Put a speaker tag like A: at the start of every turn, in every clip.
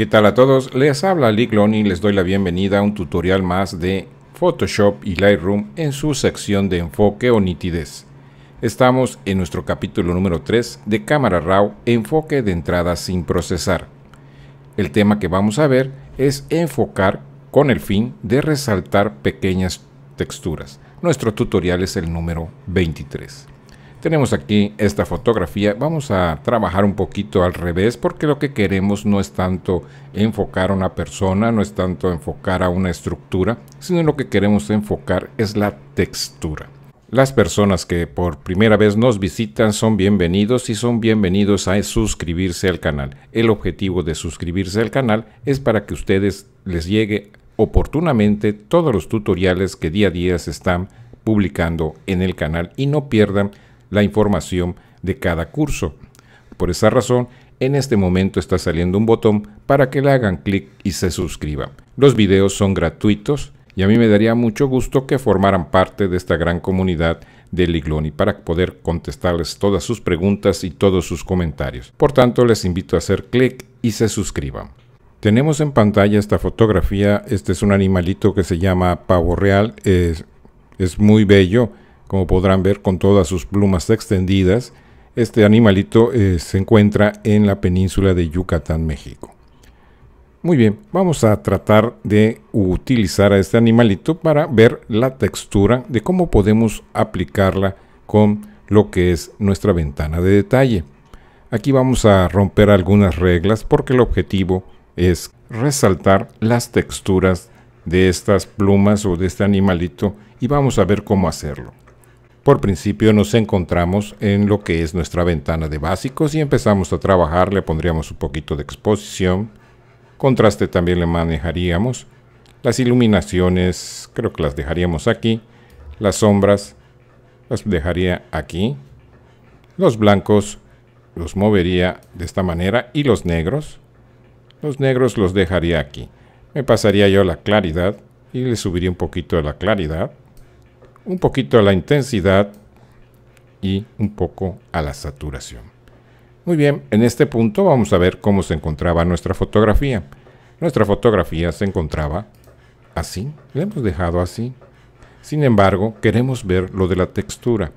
A: ¿Qué tal a todos? Les habla Lee y les doy la bienvenida a un tutorial más de Photoshop y Lightroom en su sección de enfoque o nitidez. Estamos en nuestro capítulo número 3 de cámara RAW, enfoque de entrada sin procesar. El tema que vamos a ver es enfocar con el fin de resaltar pequeñas texturas. Nuestro tutorial es el número 23. Tenemos aquí esta fotografía, vamos a trabajar un poquito al revés porque lo que queremos no es tanto enfocar a una persona, no es tanto enfocar a una estructura, sino lo que queremos enfocar es la textura. Las personas que por primera vez nos visitan son bienvenidos y son bienvenidos a suscribirse al canal. El objetivo de suscribirse al canal es para que ustedes les llegue oportunamente todos los tutoriales que día a día se están publicando en el canal y no pierdan la información de cada curso. Por esa razón, en este momento está saliendo un botón para que le hagan clic y se suscriban. Los videos son gratuitos y a mí me daría mucho gusto que formaran parte de esta gran comunidad de Ligloni para poder contestarles todas sus preguntas y todos sus comentarios. Por tanto, les invito a hacer clic y se suscriban. Tenemos en pantalla esta fotografía. Este es un animalito que se llama pavo real. Es, es muy bello como podrán ver con todas sus plumas extendidas, este animalito eh, se encuentra en la península de Yucatán, México. Muy bien, vamos a tratar de utilizar a este animalito para ver la textura de cómo podemos aplicarla con lo que es nuestra ventana de detalle. Aquí vamos a romper algunas reglas porque el objetivo es resaltar las texturas de estas plumas o de este animalito y vamos a ver cómo hacerlo. Por principio nos encontramos en lo que es nuestra ventana de básicos y empezamos a trabajar, le pondríamos un poquito de exposición, contraste también le manejaríamos, las iluminaciones creo que las dejaríamos aquí, las sombras las dejaría aquí, los blancos los movería de esta manera y los negros, los negros los dejaría aquí. Me pasaría yo la claridad y le subiría un poquito de la claridad un poquito a la intensidad y un poco a la saturación. Muy bien, en este punto vamos a ver cómo se encontraba nuestra fotografía. Nuestra fotografía se encontraba así, la hemos dejado así. Sin embargo, queremos ver lo de la textura.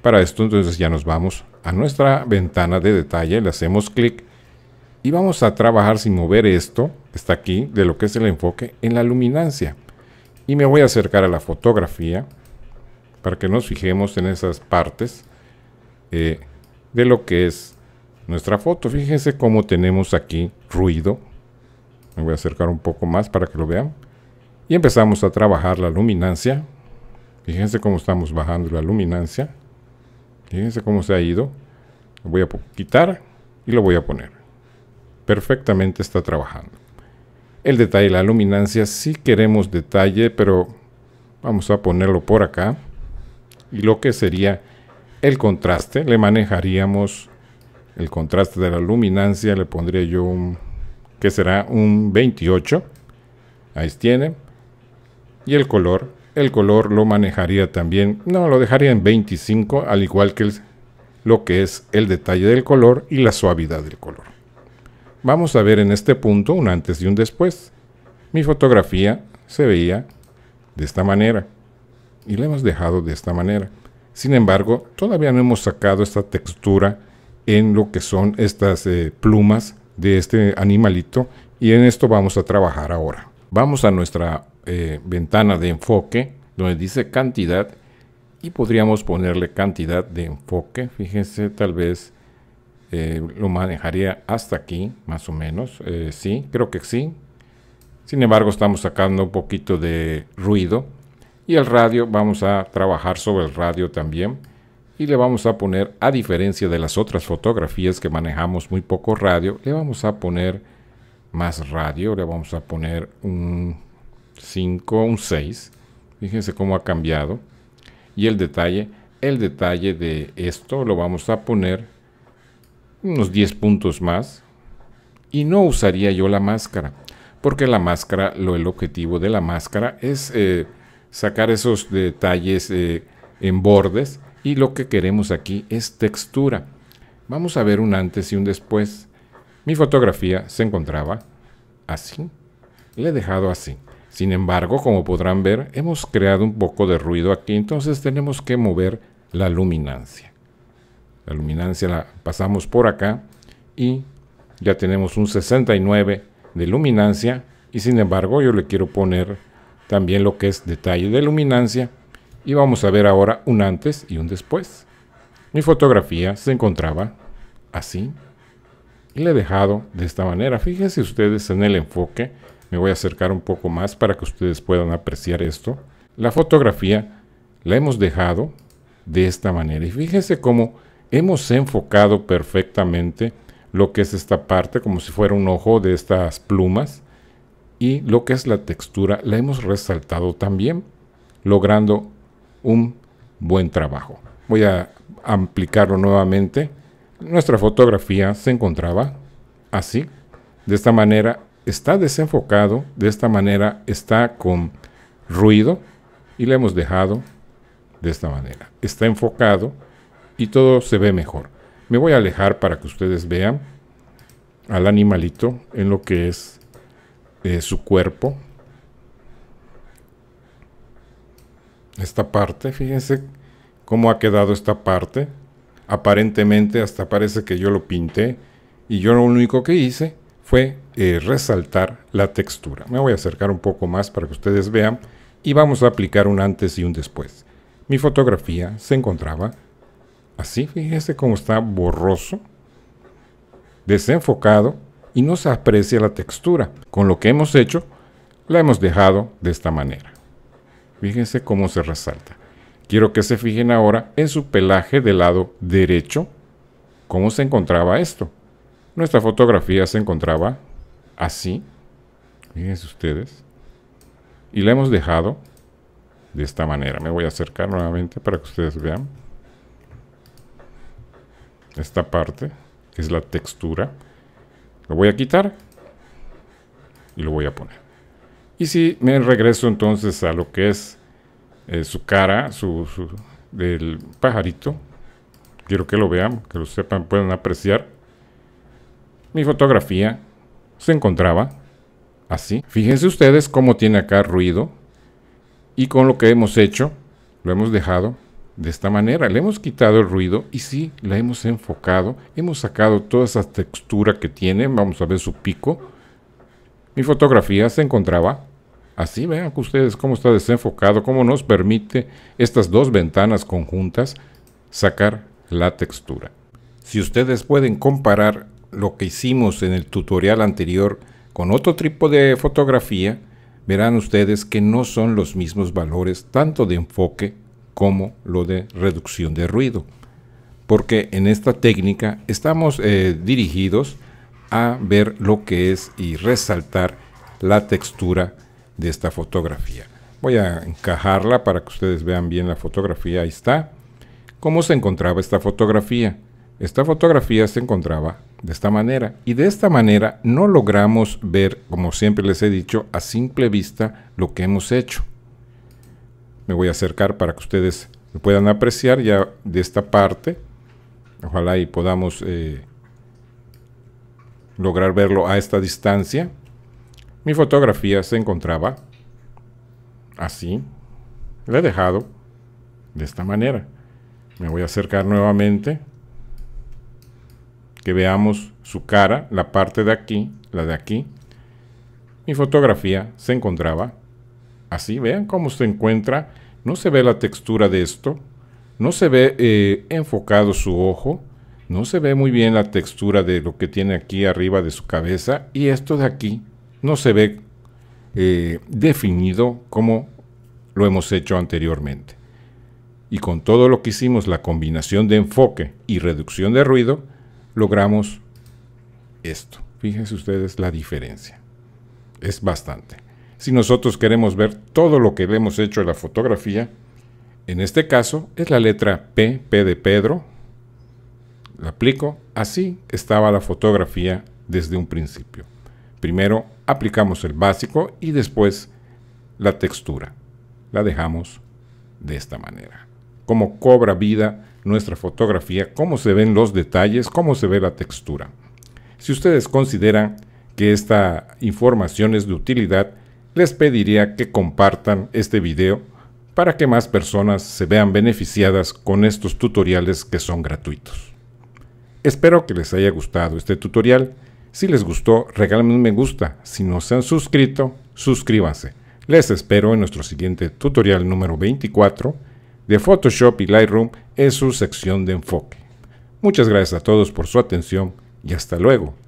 A: Para esto entonces ya nos vamos a nuestra ventana de detalle, le hacemos clic y vamos a trabajar sin mover esto, está aquí, de lo que es el enfoque en la luminancia. Y me voy a acercar a la fotografía para que nos fijemos en esas partes eh, de lo que es nuestra foto. Fíjense cómo tenemos aquí ruido. Me voy a acercar un poco más para que lo vean. Y empezamos a trabajar la luminancia. Fíjense cómo estamos bajando la luminancia. Fíjense cómo se ha ido. Lo voy a quitar y lo voy a poner. Perfectamente está trabajando. El detalle, la luminancia, si queremos detalle, pero vamos a ponerlo por acá y lo que sería el contraste. Le manejaríamos el contraste de la luminancia, le pondría yo un, que será un 28. Ahí tiene. Y el color, el color lo manejaría también, no, lo dejaría en 25, al igual que lo que es el detalle del color y la suavidad del color. Vamos a ver en este punto un antes y un después. Mi fotografía se veía de esta manera y la hemos dejado de esta manera. Sin embargo, todavía no hemos sacado esta textura en lo que son estas eh, plumas de este animalito y en esto vamos a trabajar ahora. Vamos a nuestra eh, ventana de enfoque donde dice cantidad y podríamos ponerle cantidad de enfoque. Fíjense, tal vez eh, lo manejaría hasta aquí, más o menos. sí, creo que sí. Sin embargo, estamos sacando un poquito de ruido y el radio, vamos a trabajar sobre el radio también. Y le vamos a poner, a diferencia de las otras fotografías que manejamos muy poco radio, le vamos a poner más radio. Le vamos a poner un 5, un 6. Fíjense cómo ha cambiado. Y el detalle, el detalle de esto lo vamos a poner unos 10 puntos más. Y no usaría yo la máscara, porque la máscara, lo, el objetivo de la máscara es eh, sacar esos detalles eh, en bordes y lo que queremos aquí es textura. Vamos a ver un antes y un después. Mi fotografía se encontraba así. Le he dejado así. Sin embargo, como podrán ver, hemos creado un poco de ruido aquí, entonces tenemos que mover la luminancia. La luminancia la pasamos por acá y ya tenemos un 69 de luminancia y sin embargo yo le quiero poner también lo que es detalle de luminancia y vamos a ver ahora un antes y un después. Mi fotografía se encontraba así y le he dejado de esta manera. Fíjense ustedes en el enfoque, me voy a acercar un poco más para que ustedes puedan apreciar esto. La fotografía la hemos dejado de esta manera y fíjese cómo hemos enfocado perfectamente lo que es esta parte como si fuera un ojo de estas plumas y lo que es la textura la hemos resaltado también, logrando un buen trabajo. Voy a aplicarlo nuevamente. Nuestra fotografía se encontraba así. De esta manera está desenfocado, de esta manera está con ruido y le hemos dejado de esta manera. Está enfocado y todo se ve mejor. Me voy a alejar para que ustedes vean al animalito en lo que es su cuerpo. Esta parte, fíjense cómo ha quedado esta parte. Aparentemente hasta parece que yo lo pinté y yo lo único que hice fue eh, resaltar la textura. Me voy a acercar un poco más para que ustedes vean y vamos a aplicar un antes y un después. Mi fotografía se encontraba así, fíjense cómo está borroso, desenfocado y no se aprecia la textura. Con lo que hemos hecho, la hemos dejado de esta manera. Fíjense cómo se resalta. Quiero que se fijen ahora en su pelaje del lado derecho. ¿Cómo se encontraba esto? Nuestra fotografía se encontraba así. Fíjense ustedes. Y la hemos dejado de esta manera. Me voy a acercar nuevamente para que ustedes vean. Esta parte es la textura lo voy a quitar y lo voy a poner. Y si me regreso entonces a lo que es eh, su cara, su, del pajarito, quiero que lo vean, que lo sepan, puedan apreciar. Mi fotografía se encontraba así. Fíjense ustedes cómo tiene acá ruido y con lo que hemos hecho, lo hemos dejado de esta manera. Le hemos quitado el ruido y sí, la hemos enfocado. Hemos sacado toda esa textura que tiene. Vamos a ver su pico. Mi fotografía se encontraba así. Vean ustedes cómo está desenfocado, cómo nos permite estas dos ventanas conjuntas sacar la textura. Si ustedes pueden comparar lo que hicimos en el tutorial anterior con otro tipo de fotografía, verán ustedes que no son los mismos valores tanto de enfoque como lo de reducción de ruido. Porque en esta técnica estamos eh, dirigidos a ver lo que es y resaltar la textura de esta fotografía. Voy a encajarla para que ustedes vean bien la fotografía. Ahí está. ¿Cómo se encontraba esta fotografía? Esta fotografía se encontraba de esta manera y de esta manera no logramos ver, como siempre les he dicho, a simple vista lo que hemos hecho me voy a acercar para que ustedes puedan apreciar ya de esta parte. Ojalá y podamos eh, lograr verlo a esta distancia. Mi fotografía se encontraba así. La he dejado de esta manera. Me voy a acercar nuevamente. Que veamos su cara, la parte de aquí, la de aquí. Mi fotografía se encontraba Así, vean cómo se encuentra. No se ve la textura de esto. No se ve eh, enfocado su ojo. No se ve muy bien la textura de lo que tiene aquí arriba de su cabeza. Y esto de aquí no se ve eh, definido como lo hemos hecho anteriormente. Y con todo lo que hicimos, la combinación de enfoque y reducción de ruido, logramos esto. Fíjense ustedes la diferencia. Es bastante. Si nosotros queremos ver todo lo que le hemos hecho en la fotografía, en este caso es la letra P, P de Pedro. La aplico. Así estaba la fotografía desde un principio. Primero aplicamos el básico y después la textura. La dejamos de esta manera. Cómo cobra vida nuestra fotografía, cómo se ven los detalles, cómo se ve la textura. Si ustedes consideran que esta información es de utilidad, les pediría que compartan este video para que más personas se vean beneficiadas con estos tutoriales que son gratuitos. Espero que les haya gustado este tutorial. Si les gustó, regálenme un me gusta. Si no se han suscrito, suscríbanse. Les espero en nuestro siguiente tutorial número 24 de Photoshop y Lightroom en su sección de enfoque. Muchas gracias a todos por su atención y hasta luego.